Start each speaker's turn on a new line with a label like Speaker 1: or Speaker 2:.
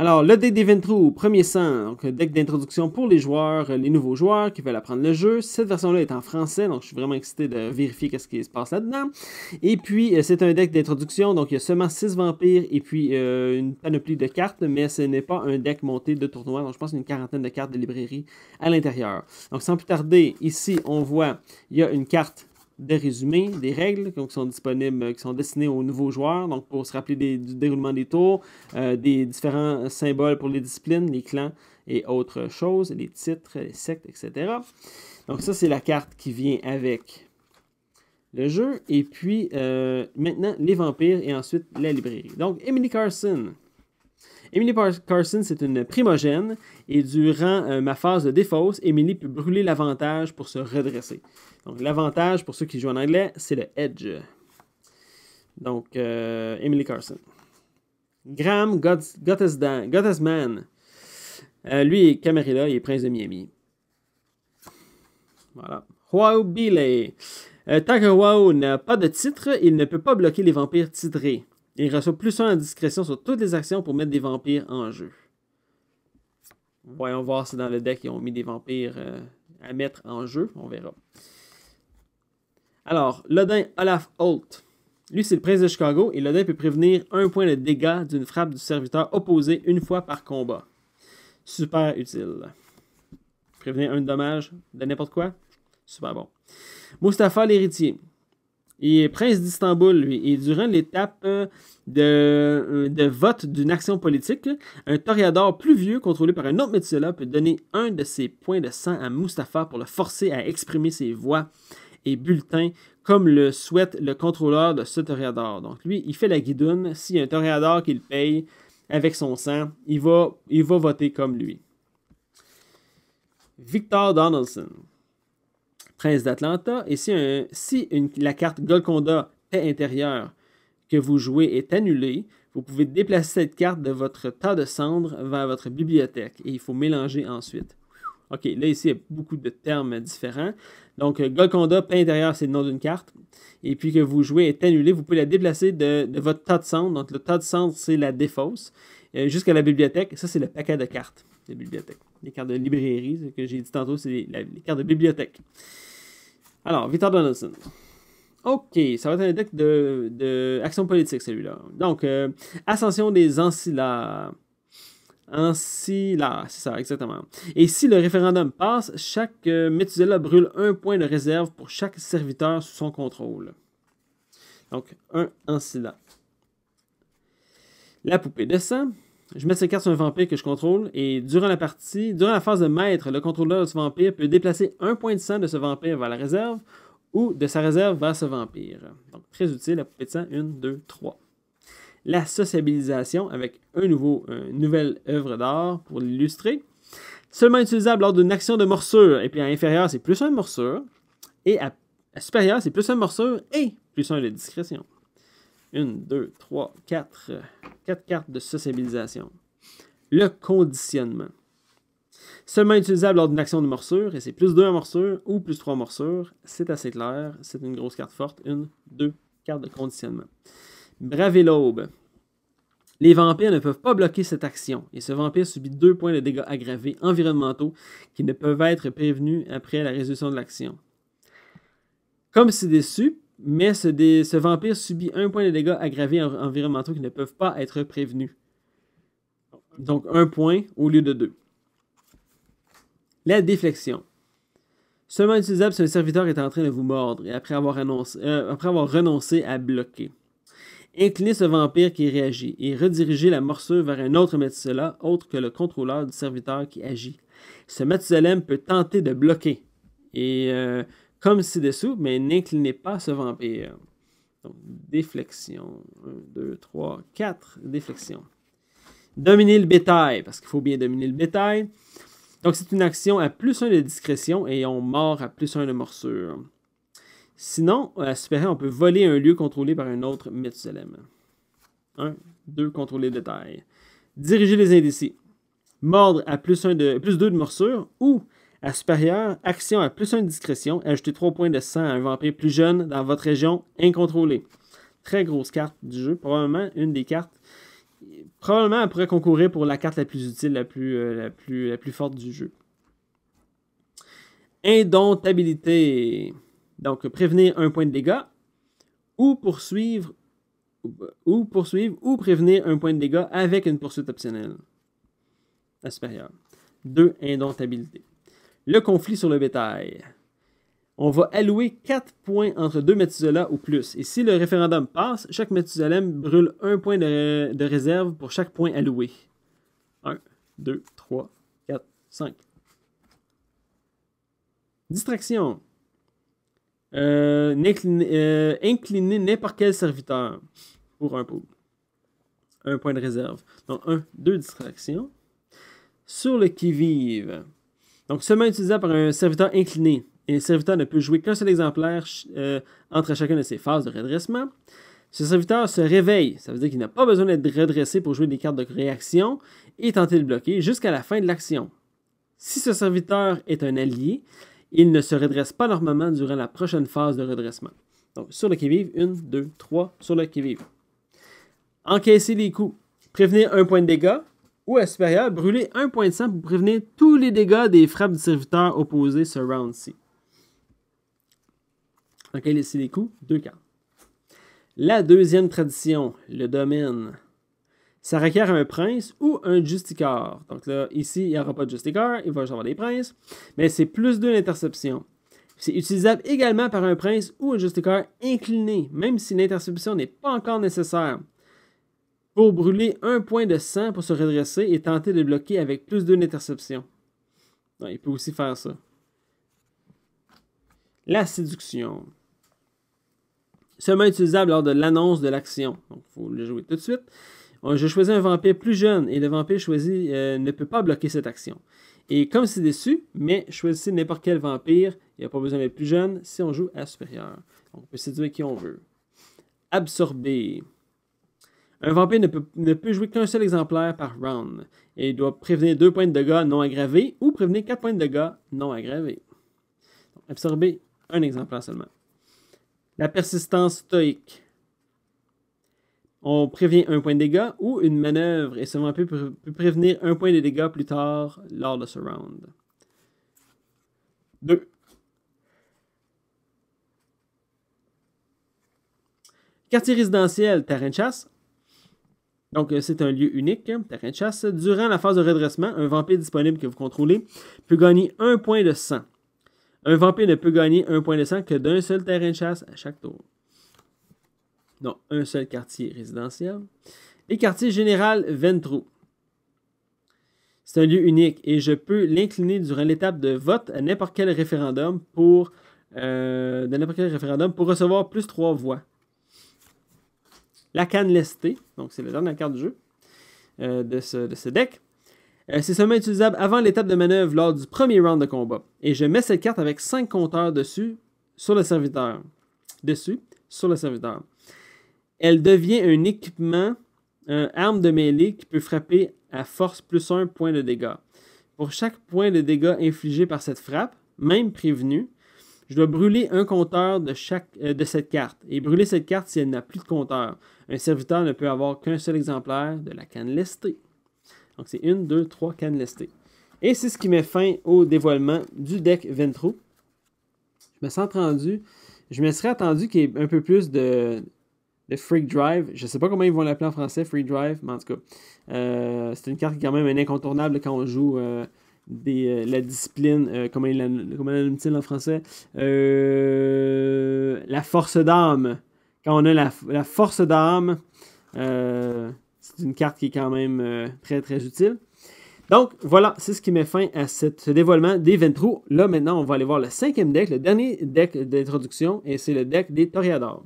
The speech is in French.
Speaker 1: Alors, le deck des premier sang, donc deck d'introduction pour les joueurs, euh, les nouveaux joueurs qui veulent apprendre le jeu. Cette version-là est en français, donc je suis vraiment excité de vérifier ce qui se passe là-dedans. Et puis, euh, c'est un deck d'introduction, donc il y a seulement 6 vampires et puis euh, une panoplie de cartes, mais ce n'est pas un deck monté de tournoi, donc je pense une quarantaine de cartes de librairie à l'intérieur. Donc, sans plus tarder, ici, on voit, il y a une carte des résumés, des règles qui sont disponibles, qui sont destinées aux nouveaux joueurs, donc pour se rappeler du déroulement des tours, euh, des différents symboles pour les disciplines, les clans et autres choses, les titres, les sectes, etc. Donc ça, c'est la carte qui vient avec le jeu. Et puis, euh, maintenant, les vampires et ensuite la librairie. Donc, Emily Carson. Emily Carson, c'est une primogène et durant euh, ma phase de défausse, Emily peut brûler l'avantage pour se redresser. Donc l'avantage, pour ceux qui jouent en anglais, c'est le edge. Donc, euh, Emily Carson. Graham Gottesman. Euh, lui est Camarilla, il est prince de Miami. Voilà. Wow Billy. n'a pas de titre, il ne peut pas bloquer les vampires titrés il reçoit plus 1 discrétion sur toutes les actions pour mettre des vampires en jeu. Voyons voir si dans le deck ils ont mis des vampires euh, à mettre en jeu. On verra. Alors, Lodin Olaf Holt. Lui, c'est le prince de Chicago et Lodin peut prévenir un point de dégâts d'une frappe du serviteur opposé une fois par combat. Super utile. Prévenir un dommage de n'importe quoi. Super bon. Mustapha l'héritier. Il est prince d'Istanbul. lui, et durant l'étape euh, euh, de, vote d'une action politique, un toréador plus vieux contrôlé par un autre Methuselah peut donner un de ses points de sang à Mustapha pour le forcer à exprimer ses voix et bulletins comme le souhaite le contrôleur de ce toréador. Donc lui, il fait la guidoune. S'il y a un toréador qui le paye avec son sang, il va, il va voter comme lui. Victor Donaldson prince d'Atlanta. Et si, la carte Golconda paix intérieure que vous jouez est annulée, vous pouvez déplacer cette carte de votre tas de cendres vers votre bibliothèque et il faut mélanger ensuite. OK, là ici, il y a beaucoup de termes différents. Donc, euh, Golconda, paix intérieure », c'est le nom d'une carte. Et puis que vous jouez est annulé, vous pouvez la déplacer de, votre tas de cendres. Donc, le tas de cendres, c'est la défausse. Euh, jusqu'à la bibliothèque, ça, c'est le paquet de cartes de bibliothèque. Les cartes de librairie, ce que j'ai dit tantôt, c'est les, cartes de bibliothèque. Alors, Victor Donaldson. Ok, ça va être un deck de, de action politique celui-là. Donc, euh, Ascension des Ancillaires. Ancillaires, c'est ça, exactement. Et si le référendum passe, chaque euh, brûle un point de réserve pour chaque serviteur sous son contrôle. Donc, un Ancilla. La poupée de je mets cette carte sur un vampire que je contrôle et durant la partie, durant la phase de maître, le contrôleur de ce vampire peut déplacer un point de sang de ce vampire vers la réserve ou de sa réserve vers ce vampire. Donc très utile, à poupée de sang, 1, 2, 3. La sociabilisation avec un nouveau, une nouvelle œuvre d'art pour l'illustrer. Seulement utilisable lors d'une action de morsure. Et puis à inférieur, c'est plus un morsure. Et à, à supérieur, c'est plus un morsure et plus un de discrétion. Une, deux, 3 quatre. Quatre cartes de sociabilisation. Le conditionnement. Seulement utilisable lors d'une action de morsure, et c'est plus deux morsures morsure ou plus trois morsures. C'est assez clair. C'est une grosse carte forte. Une, deux cartes de conditionnement. Braver l'aube. Les vampires ne peuvent pas bloquer cette action, et ce vampire subit deux points de dégâts aggravés environnementaux qui ne peuvent être prévenus après la résolution de l'action. Comme c'est déçu, mais ce, dé, ce, vampire subit un point de dégâts aggravés environnementaux qui ne peuvent pas être prévenus. Donc un point au lieu de deux. La déflexion. Seulement utilisable si un serviteur est en train de vous mordre et après avoir, annoncé, euh, après avoir renoncé à bloquer. Inclinez ce vampire qui réagit et redirigez la morsure vers un autre là, autre que le contrôleur du serviteur qui agit. Ce matusalem peut tenter de bloquer et euh, comme ci-dessous, mais n'inclinez pas ce vampire. Donc, déflexion. 1, 2, 3, 4. Déflexion. Dominer le bétail, parce qu'il faut bien dominer le bétail. Donc, c'est une action à plus 1 de discrétion et on mord à plus 1 de morsure. Sinon, à on peut voler un lieu contrôlé par un autre Methusalem. 1, 2, contrôler le détail. Diriger les indécis. Mordre à plus 1 de plus 2 de morsure ou à supérieur, action à plus 1 discrétion, ajoutez 3 points de sang à un vampire plus jeune dans votre région incontrôlée. Très grosse carte du jeu, probablement une des cartes. Probablement, elle pourrait concourir pour la carte la plus utile, la plus, euh, la plus, forte du jeu. Indomptabilité. Donc, prévenir un point de dégâts ou poursuivre ou poursuivre ou prévenir un point de dégâts avec une poursuite optionnelle. À supérieure. deux Indomptabilité. Le conflit sur le bétail. On va allouer quatre points entre deux Methuselah ou plus. Et si le référendum passe, chaque Methuselah brûle un point de, réserve pour chaque point alloué. 1, 2, 3, 4, 5. Distraction. Euh, euh, incliner, n'importe quel serviteur pour un pool. Un point de réserve. Donc, un, deux distractions. Sur le qui-vive. Donc seulement utilisé par un serviteur incliné. Et le serviteur ne peut jouer qu'un seul exemplaire euh, entre chacune de ses phases de redressement. Ce serviteur se réveille, ça veut dire qu'il n'a pas besoin d'être redressé pour jouer des cartes de réaction et tenter de bloquer jusqu'à la fin de l'action. Si ce serviteur est un allié, il ne se redresse pas normalement durant la prochaine phase de redressement. Donc, sur le qui-vive, une, deux, trois, sur le qui-vive. Encaisser les coups. Prévenir un point de dégâts ou à supérieur, brûler un point de sang pour prévenir tous les dégâts des frappes de serviteur opposé ce round-ci. Ok, qu'elle les coups, deux cartes. La deuxième tradition, le domaine. Ça requiert un prince ou un justicier. Donc là, ici, il n'y aura pas de justicar, il va juste avoir des princes. Mais c'est plus de l'interception. C'est utilisable également par un prince ou un justicier incliné, même si l'interception n'est pas encore nécessaire pour brûler un point de sang pour se redresser et tenter de bloquer avec plus d'une interception. il peut aussi faire ça. La séduction. Seulement utilisable lors de l'annonce de l'action. Donc, il faut le jouer tout de suite. Euh, je choisis un vampire plus jeune et le vampire choisi euh, ne peut pas bloquer cette action. Et comme c'est déçu, mais choisissez n'importe quel vampire, il n'y a pas besoin d'être plus jeune si on joue à supérieur. Donc, on peut séduire qui on veut. Absorber. Un vampire ne peut, jouer qu'un seul exemplaire par round. Et doit prévenir deux points de dégâts non aggravés ou prévenir quatre points de dégâts non aggravés. absorber un exemplaire seulement. La persistance stoïque. On prévient un point de dégâts ou une manœuvre et ce vampire peut, prévenir un point de dégâts plus tard lors de ce round. 2. Quartier résidentiel, terrain de chasse, donc, euh, c'est un lieu unique, hein, terrain de chasse. Durant la phase de redressement, un vampire disponible que vous contrôlez peut gagner un point de sang. Un vampire ne peut gagner un point de sang que d'un seul terrain de chasse à chaque tour. Donc, un seul quartier résidentiel. Et quartier général Ventrou. C'est un lieu unique et je peux l'incliner durant l'étape de vote à n'importe quel référendum pour euh, n'importe quel référendum pour recevoir plus trois voix la canne lestée, donc c'est la dernière carte du jeu euh, de, ce, de, ce, deck. Euh, c'est seulement utilisable avant l'étape de manœuvre lors du premier round de combat. Et je mets cette carte avec 5 compteurs dessus sur le serviteur. Dessus sur le serviteur. Elle devient un équipement, un arme de mêlée qui peut frapper à force plus 1 point de dégâts. Pour chaque point de dégâts infligé par cette frappe, même prévenu, je dois brûler un compteur de, chaque, euh, de cette carte et brûler cette carte si elle n'a plus de compteur. Un serviteur ne peut avoir qu'un seul exemplaire de la canne lestée. Donc c'est une, deux, trois cannes lestées. Et c'est ce qui met fin au dévoilement du deck Ventro. Je me sens rendu. Je me serais attendu qu'il y ait un peu plus de, de Freak Drive. Je ne sais pas comment ils vont l'appeler en français, Freak Drive, mais en tout cas, euh, c'est une carte qui est quand même incontournable quand on joue euh, euh, la discipline, euh, comment l'anime-t-il en français euh, La force d'âme. Quand on a la, force d'âme, c'est une carte qui est quand même très très utile. Donc voilà, c'est ce qui met fin à ce dévoilement des Ventrou. Là maintenant, on va aller voir le cinquième deck, le dernier deck d'introduction, et c'est le deck des Toreador.